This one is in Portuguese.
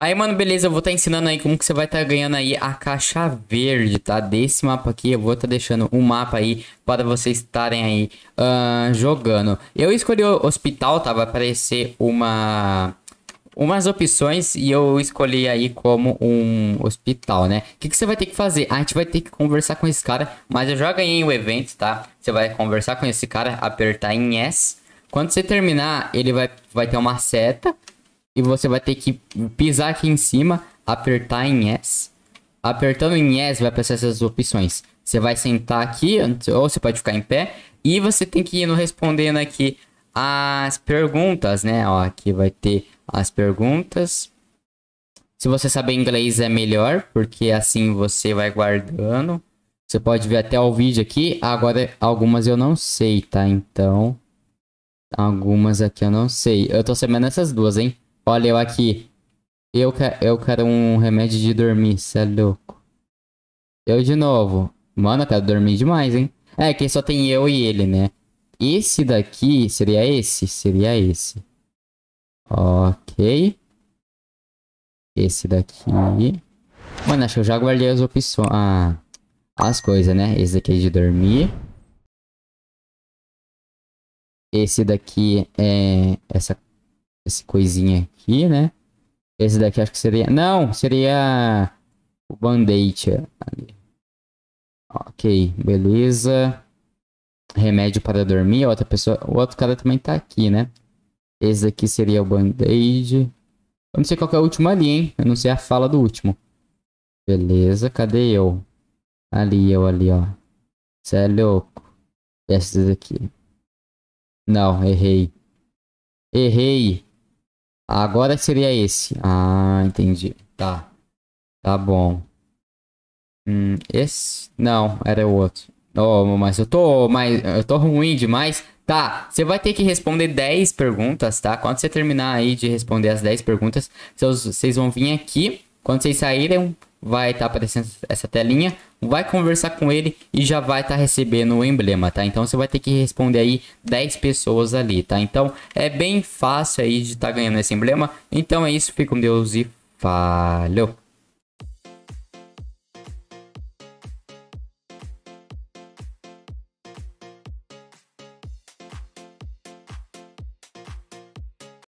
Aí, mano, beleza, eu vou estar tá ensinando aí como que você vai estar tá ganhando aí a caixa verde, tá? Desse mapa aqui, eu vou estar tá deixando um mapa aí para vocês estarem aí uh, jogando. Eu escolhi o hospital, tá? Vai aparecer uma... Umas opções e eu escolhi aí como um hospital, né? O que, que você vai ter que fazer? A gente vai ter que conversar com esse cara, mas eu já ganhei o evento, tá? Você vai conversar com esse cara, apertar em S. Quando você terminar, ele vai, vai ter uma seta e você vai ter que pisar aqui em cima, apertar em yes. Apertando em yes vai aparecer essas opções. Você vai sentar aqui, ou você pode ficar em pé. E você tem que ir no respondendo aqui as perguntas, né? Ó, aqui vai ter as perguntas. Se você saber inglês é melhor, porque assim você vai guardando. Você pode ver até o vídeo aqui. Agora, algumas eu não sei, tá? Então, algumas aqui eu não sei. Eu tô sabendo essas duas, hein? Olha eu aqui. Eu, eu quero um remédio de dormir, cê é louco. Eu de novo. Mano, eu quero dormir demais, hein? É, que só tem eu e ele, né? Esse daqui seria esse? Seria esse. Ok. Esse daqui. Mano, acho que eu já guardei as opções. Ah, as coisas, né? Esse daqui é de dormir. Esse daqui é essa esse coisinha aqui, né? Esse daqui acho que seria... Não, seria o band-aid Ok, beleza. Remédio para dormir. outra pessoa... O outro cara também tá aqui, né? Esse daqui seria o band-aid. Eu não sei qual é o último ali, hein? Eu não sei a fala do último. Beleza, cadê eu? Ali, eu ali, ó. Você é louco. Essas daqui. Não, errei. Errei. Agora seria esse. Ah, entendi. Tá. Tá bom. Hum, esse? Não, era o outro. Oh, mas eu tô, mas eu tô ruim demais. Tá, você vai ter que responder 10 perguntas, tá? Quando você terminar aí de responder as 10 perguntas, vocês vão vir aqui. Quando vocês saírem, vai estar tá aparecendo essa telinha, vai conversar com ele e já vai estar tá recebendo o emblema, tá? Então você vai ter que responder aí 10 pessoas ali, tá? Então é bem fácil aí de estar tá ganhando esse emblema. Então é isso, fique com Deus e valeu.